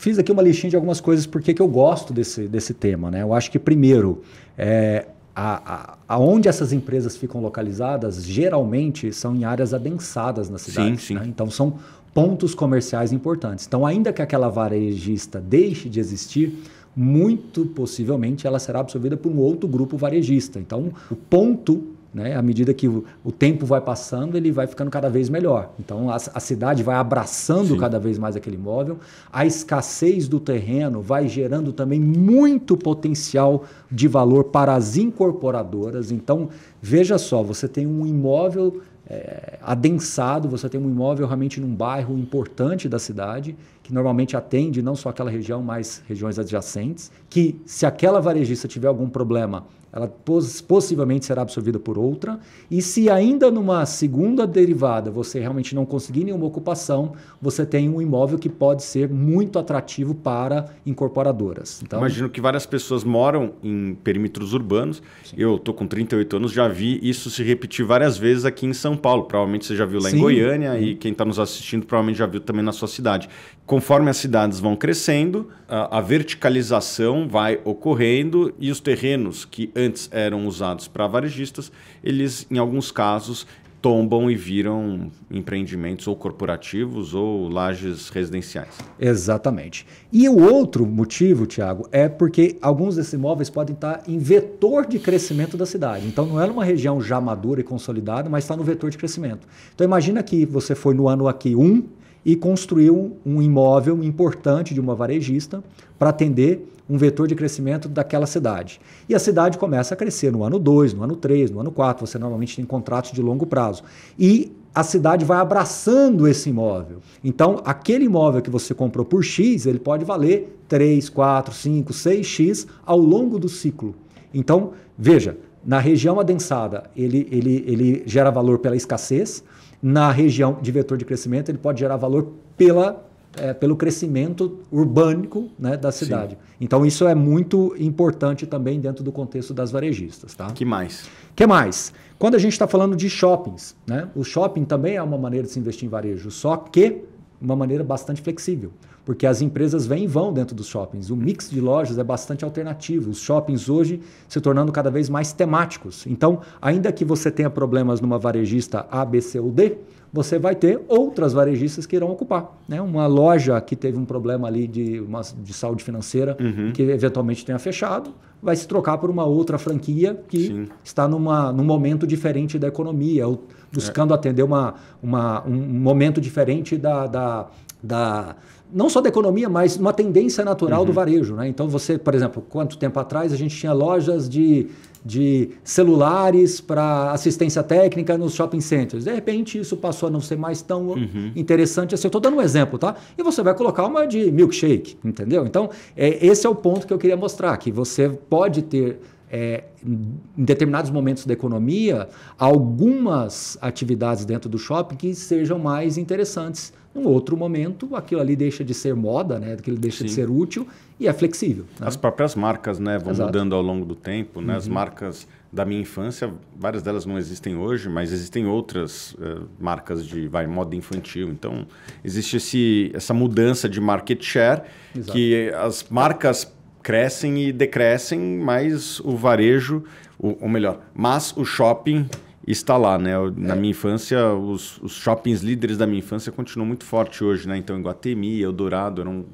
fiz aqui uma listinha de algumas coisas porque que eu gosto desse, desse tema. Né? Eu acho que, primeiro, é, a, a, aonde essas empresas ficam localizadas, geralmente são em áreas adensadas na cidade. Sim, sim. Né? Então, são pontos comerciais importantes. Então, ainda que aquela varejista deixe de existir, muito possivelmente ela será absorvida por um outro grupo varejista. Então, o ponto né? À medida que o, o, tempo vai passando, ele vai ficando cada vez melhor. Então, a, a cidade vai abraçando Sim. cada vez mais aquele imóvel. A escassez do terreno vai gerando também muito potencial de valor para as incorporadoras. Então, veja só, você tem um imóvel é, adensado, você tem um imóvel realmente num bairro importante da cidade, que normalmente atende não só aquela região, mas regiões adjacentes, que se aquela varejista tiver algum problema, ela possivelmente será absorvida por outra, e se ainda numa segunda derivada você realmente não conseguir nenhuma ocupação, você tem um imóvel que pode ser muito atrativo para incorporadoras. Então, Imagino que várias pessoas moram em perímetros urbanos, sim. eu estou com 38 anos, já vi isso se repetir várias vezes aqui em São são Paulo. Provavelmente você já viu lá Sim. em Goiânia e quem está nos assistindo provavelmente já viu também na sua cidade. Conforme as cidades vão crescendo, a, a verticalização vai ocorrendo e os terrenos que antes eram usados para varejistas, eles, em alguns casos, tombam e viram empreendimentos ou corporativos ou lajes residenciais. Exatamente. E o outro motivo, Tiago, é porque alguns desses imóveis podem estar em vetor de crescimento da cidade. Então não é uma região já madura e consolidada, mas está no vetor de crescimento. Então imagina que você foi no ano aqui 1, um, e construiu um imóvel importante de uma varejista para atender um vetor de crescimento daquela cidade. E a cidade começa a crescer no ano 2, no ano 3, no ano 4, você normalmente tem contratos de longo prazo. E a cidade vai abraçando esse imóvel. Então, aquele imóvel que você comprou por X, ele pode valer 3, 4, 5, 6x ao longo do ciclo. Então, veja, na região adensada, ele, ele, ele gera valor pela escassez. Na região de vetor de crescimento, ele pode gerar valor pela, é, pelo crescimento urbânico né, da cidade. Sim. Então, isso é muito importante também dentro do contexto das varejistas. Tá? que mais? que mais? Quando a gente está falando de shoppings, né? o shopping também é uma maneira de se investir em varejo, só que uma maneira bastante flexível porque as empresas vêm e vão dentro dos shoppings. O mix de lojas é bastante alternativo. Os shoppings hoje se tornando cada vez mais temáticos. Então, ainda que você tenha problemas numa varejista A, B, C ou D, você vai ter outras varejistas que irão ocupar. Né? Uma loja que teve um problema ali de, uma, de saúde financeira, uhum. que eventualmente tenha fechado, vai se trocar por uma outra franquia que Sim. está numa, num momento diferente da economia, é. buscando é. atender uma, uma, um momento diferente da, da, da não só da economia, mas uma tendência natural uhum. do varejo. Né? Então, você, por exemplo, quanto tempo atrás a gente tinha lojas de, de celulares para assistência técnica nos shopping centers. De repente, isso passou a não ser mais tão uhum. interessante assim. Eu estou dando um exemplo, tá? E você vai colocar uma de milkshake, entendeu? Então, é, esse é o ponto que eu queria mostrar, que você pode ter é, em determinados momentos da economia, algumas atividades dentro do shopping que sejam mais interessantes num outro momento, aquilo ali deixa de ser moda, né? aquilo deixa Sim. de ser útil e é flexível. Né? As próprias marcas né, vão Exato. mudando ao longo do tempo. Né? Uhum. As marcas da minha infância, várias delas não existem hoje, mas existem outras uh, marcas de vai, moda infantil. Então, existe esse, essa mudança de market share Exato. que as marcas crescem e decrescem, mas o varejo, o, ou melhor, mas o shopping está lá, né? Na minha infância, os, os, shoppings líderes da minha infância continuam muito forte hoje, né? Então, Iguatemi, Eldorado, eram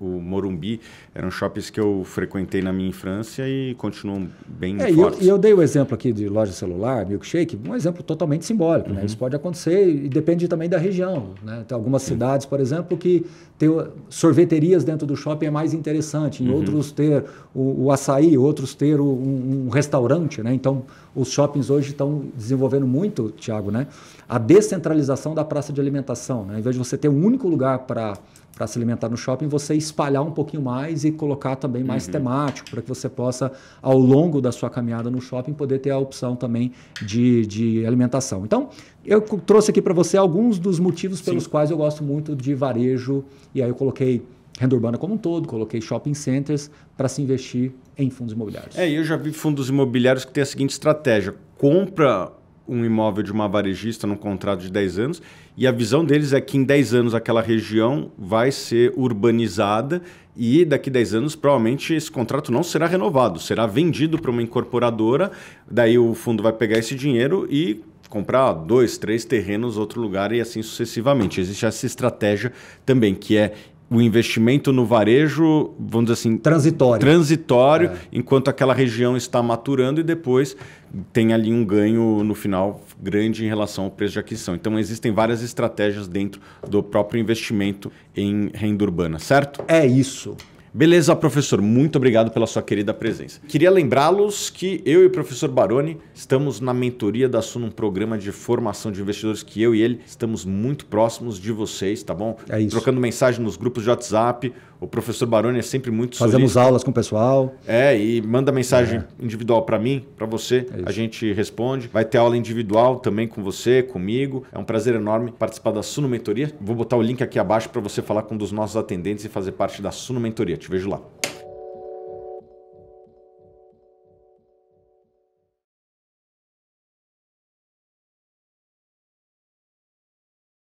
o Morumbi, eram shoppings que eu frequentei na minha infância e continuam bem é, fortes. E eu, eu, dei o exemplo aqui de loja celular, milkshake, um exemplo totalmente simbólico, né? uhum. né? Isso pode acontecer e depende também da região, né? Tem algumas cidades, por exemplo, que ter sorveterias dentro do shopping é mais interessante, em uhum. outros ter o, o açaí, outros ter o, um, um restaurante, né? Então, os shoppings hoje estão desenvolvendo muito, Tiago, né? a descentralização da praça de alimentação. Né? Em vez de você ter um único lugar para para se alimentar no shopping, você espalhar um pouquinho mais e colocar também mais uhum. temático, para que você possa, ao longo da sua caminhada no shopping, poder ter a opção também de, de alimentação. Então, eu trouxe aqui para você alguns dos motivos Sim. pelos quais eu gosto muito de varejo, e aí eu coloquei renda urbana como um todo, coloquei shopping centers para se investir em fundos imobiliários. É, eu já vi fundos imobiliários que têm a seguinte estratégia: compra um imóvel de uma varejista num contrato de 10 anos e a visão deles é que em 10 anos aquela região vai ser urbanizada e daqui 10 anos provavelmente esse contrato não será renovado, será vendido para uma incorporadora, daí o fundo vai pegar esse dinheiro e comprar dois, três terrenos, outro lugar e assim sucessivamente. Existe essa estratégia também, que é o investimento no varejo, vamos dizer assim. Transitório. Transitório, é. enquanto aquela região está maturando e depois tem ali um ganho no final grande em relação ao preço de aquisição. Então existem várias estratégias dentro do próprio investimento em renda urbana, certo? É isso. Beleza, professor, muito obrigado pela sua querida presença. Queria lembrá-los que eu e o professor Baroni estamos na mentoria da Suno, um programa de formação de investidores que eu e ele estamos muito próximos de vocês, tá bom? É isso. Trocando mensagem nos grupos de WhatsApp, o professor Baroni é sempre muito Fazemos solista. aulas com o pessoal. É, e manda mensagem é. individual para mim, para você. É a gente responde. Vai ter aula individual também com você, comigo. É um prazer enorme participar da Suno Mentoria. Vou botar o link aqui abaixo para você falar com um dos nossos atendentes e fazer parte da Suno Mentoria. Te vejo lá.